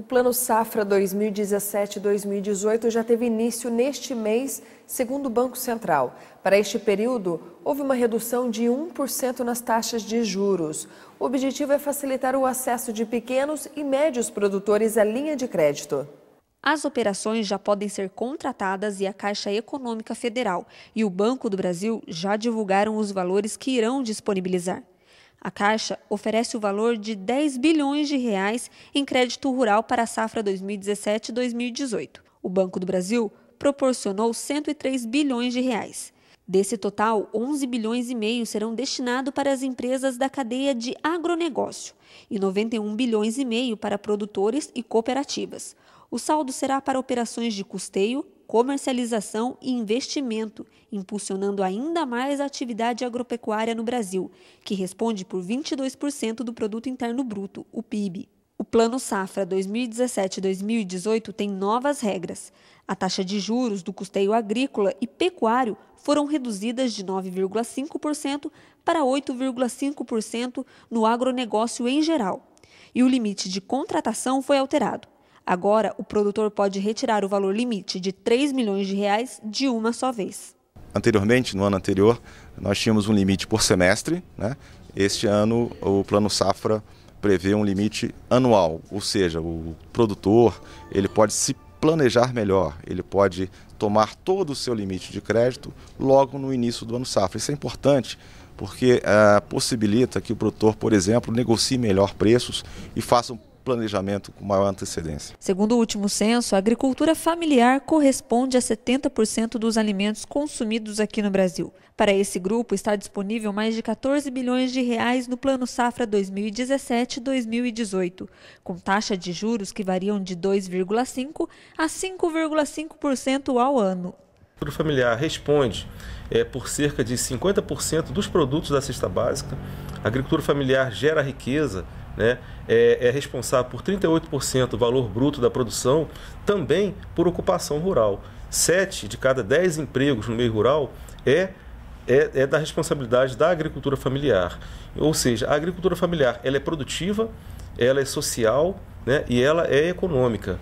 O Plano Safra 2017-2018 já teve início neste mês, segundo o Banco Central. Para este período, houve uma redução de 1% nas taxas de juros. O objetivo é facilitar o acesso de pequenos e médios produtores à linha de crédito. As operações já podem ser contratadas e a Caixa Econômica Federal e o Banco do Brasil já divulgaram os valores que irão disponibilizar. A Caixa oferece o valor de 10 bilhões de reais em crédito rural para a safra 2017-2018. O Banco do Brasil proporcionou 103 bilhões de reais. Desse total, 11 bilhões e meio serão destinados para as empresas da cadeia de agronegócio e 91 bilhões e meio para produtores e cooperativas. O saldo será para operações de custeio comercialização e investimento, impulsionando ainda mais a atividade agropecuária no Brasil, que responde por 22% do produto interno bruto, o PIB. O Plano Safra 2017-2018 tem novas regras. A taxa de juros do custeio agrícola e pecuário foram reduzidas de 9,5% para 8,5% no agronegócio em geral. E o limite de contratação foi alterado. Agora, o produtor pode retirar o valor limite de 3 milhões de reais de uma só vez. Anteriormente, no ano anterior, nós tínhamos um limite por semestre. Né? Este ano, o Plano Safra prevê um limite anual, ou seja, o produtor ele pode se planejar melhor, ele pode tomar todo o seu limite de crédito logo no início do ano safra. Isso é importante porque eh, possibilita que o produtor, por exemplo, negocie melhor preços e faça um planejamento com maior antecedência. Segundo o último censo, a agricultura familiar corresponde a 70% dos alimentos consumidos aqui no Brasil. Para esse grupo está disponível mais de 14 bilhões de reais no Plano Safra 2017-2018, com taxa de juros que variam de 2,5 a 5,5% ao ano. O familiar responde é, por cerca de 50% dos produtos da cesta básica. A agricultura familiar gera riqueza né, é, é responsável por 38% do valor bruto da produção, também por ocupação rural. Sete de cada dez empregos no meio rural é é, é, da responsabilidade da agricultura familiar. Ou seja, a agricultura familiar ela é produtiva, ela é social né, e ela é econômica.